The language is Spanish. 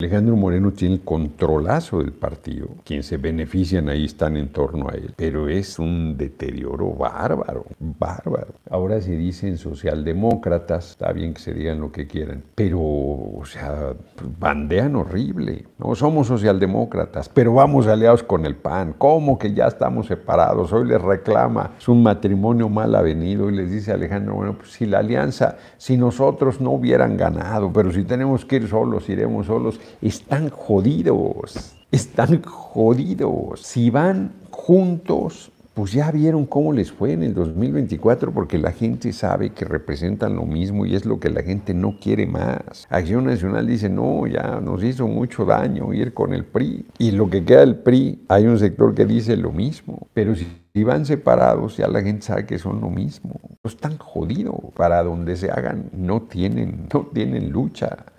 Alejandro Moreno tiene el controlazo del partido, quienes se benefician ahí están en torno a él, pero es un deterioro bárbaro, bárbaro. Ahora si dicen socialdemócratas, está bien que se digan lo que quieran, pero, o sea, bandean horrible, no somos socialdemócratas, pero vamos aliados con el PAN, ¿cómo que ya estamos separados? Hoy les reclama, es un matrimonio mal avenido y les dice Alejandro bueno, pues si la alianza, si nosotros no hubieran ganado, pero si tenemos que ir solos, iremos solos están jodidos, están jodidos. Si van juntos, pues ya vieron cómo les fue en el 2024 porque la gente sabe que representan lo mismo y es lo que la gente no quiere más. Acción Nacional dice, no, ya nos hizo mucho daño ir con el PRI. Y lo que queda del PRI, hay un sector que dice lo mismo, pero si, van separados ya la gente sabe que son lo mismo. Están jodidos, para donde se hagan no tienen, no tienen lucha.